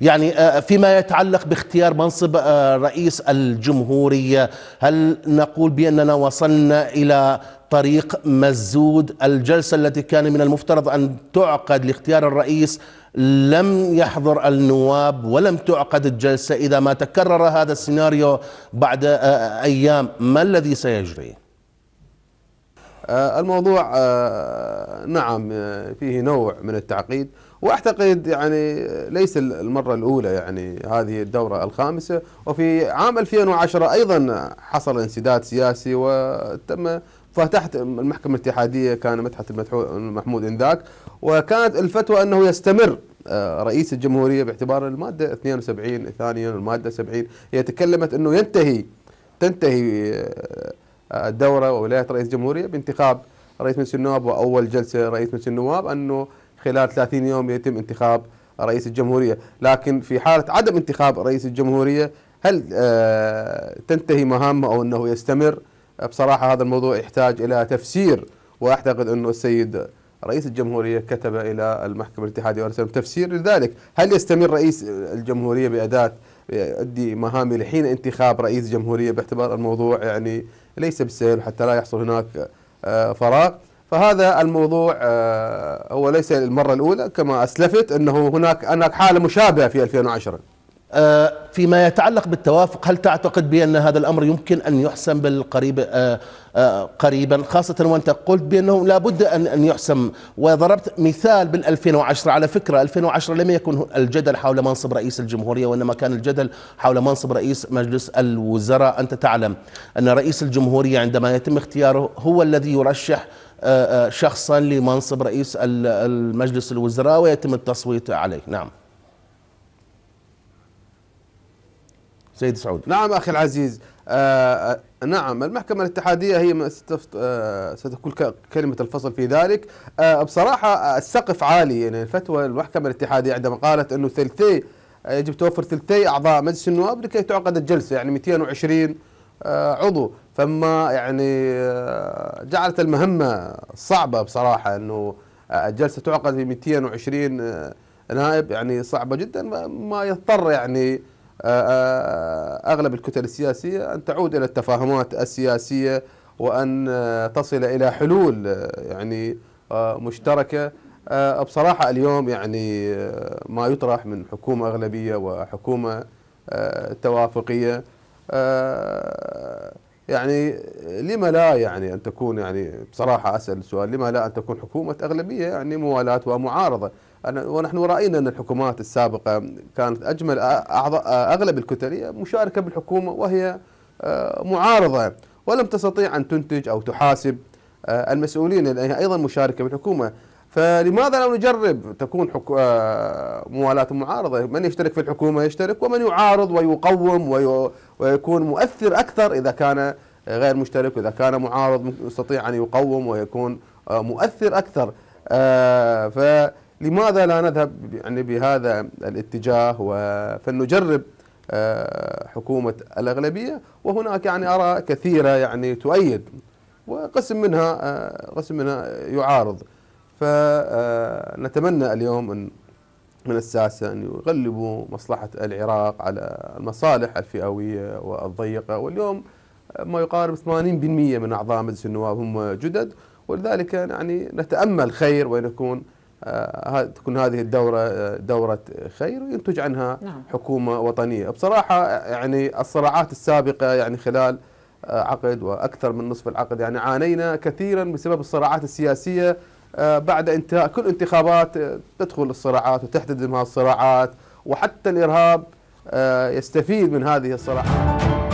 يعني آه، فيما يتعلق باختيار منصب آه، رئيس الجمهورية هل نقول بأننا وصلنا إلى طريق مسدود الجلسة التي كان من المفترض أن تعقد لاختيار الرئيس لم يحضر النواب ولم تعقد الجلسة إذا ما تكرر هذا السيناريو بعد آه، أيام ما الذي سيجري؟ آه، الموضوع آه، نعم آه، فيه نوع من التعقيد واعتقد يعني ليس المره الاولى يعني هذه الدوره الخامسه وفي عام 2010 ايضا حصل انسداد سياسي وتم فتحت المحكمة الاتحادية كان مدحت المحمود انذاك وكانت الفتوى أنه يستمر رئيس الجمهورية باعتبار المادة 72 ثانيا المادة 70 هي تكلمت أنه ينتهي تنتهي الدوره وولايه رئيس الجمهوريه بانتخاب رئيس مجلس النواب واول جلسه رئيس مجلس النواب انه خلال 30 يوم يتم انتخاب رئيس الجمهوريه، لكن في حاله عدم انتخاب رئيس الجمهوريه هل آه، تنتهي مهامه او انه يستمر؟ بصراحه هذا الموضوع يحتاج الى تفسير واعتقد انه السيد رئيس الجمهوريه كتب الى المحكمه الاتحاديه وارسل تفسير لذلك، هل يستمر رئيس الجمهوريه بأداة يؤدي مهامي لحين انتخاب رئيس جمهوريه باعتبار الموضوع يعني ليس بالسهل حتى لا يحصل هناك آه، فراغ فهذا الموضوع آه، هو ليس المره الاولى كما اسلفت انه هناك هناك حاله مشابهه في 2010 آه، فيما يتعلق بالتوافق هل تعتقد بأن هذا الأمر يمكن أن يحسم بالقريب آه، آه، قريبا خاصة وأنت قلت بأنه لابد أن أن يحسم وضربت مثال بال 2010 على فكرة 2010 لم يكن الجدل حول منصب رئيس الجمهورية وإنما كان الجدل حول منصب رئيس مجلس الوزراء أنت تعلم أن رئيس الجمهورية عندما يتم اختياره هو الذي يرشح شخصا لمنصب رئيس المجلس الوزراء ويتم التصويت عليه نعم سيد سعود نعم أخي العزيز آه, آه، نعم المحكمة الاتحادية هي آه ستكون كلمة الفصل في ذلك آه بصراحة آه، السقف عالي يعني الفتوى المحكمة الاتحادية عندما قالت أنه ثلثي آه، يجب توفر ثلثي أعضاء مجلس النواب لكي تعقد الجلسة يعني 220 عضو فما يعني جعلت المهمة صعبة بصراحة أنه الجلسة تعقد في 220 نائب يعني صعبة جدا ما يضطر يعني آه، آه، اغلب الكتل السياسيه ان تعود الى التفاهمات السياسيه وان آه، تصل الى حلول يعني مشتركه بصراحه اليوم يعني ما يطرح من حكومه اغلبيه وحكومه توافقيه يعني لما لا يعني أن تكون يعني بصراحة أسأل السؤال لما لا أن تكون حكومة أغلبية يعني موالاة ومعارضة ونحن رأينا أن الحكومات السابقة كانت أجمل أغلب الكتلية مشاركة بالحكومة وهي آه، معارضة ولم تستطيع أن تنتج أو تحاسب آه، المسؤولين لأنها أيضا مشاركة بالحكومة فلماذا لا نجرب تكون حك... آه، موالاة معارضة من يشترك في الحكومة يشترك ومن يعارض ويقوم وي... ويكون مؤثر أكثر إذا كان غير مشترك وإذا كان معارض يستطيع أن يقوم ويكون مؤثر أكثر آه، فلماذا لا نذهب يعني بهذا الاتجاه فلنجرب آه، حكومة الأغلبية وهناك يعني اراء كثيرة يعني تؤيد وقسم منها آه، قسم منها يعارض فنتمنى اليوم أن من الساسة أن يغلبوا مصلحة العراق على المصالح الفئوية والضيقة واليوم ما يقارب 80% من أعضاء مجلس النواب هم جدد ولذلك يعني نتأمل خير وأن يكون آه، تكون هذه الدورة آه، دورة خير وينتج عنها نعم. حكومة وطنية بصراحة يعني الصراعات السابقة يعني خلال آه، عقد وأكثر من نصف العقد يعني عانينا كثيرا بسبب الصراعات السياسية آه، بعد انتهاء كل انتخابات آه، تدخل الصراعات وتحتدم هذه الصراعات وحتى الإرهاب آه، يستفيد من هذه الصراعات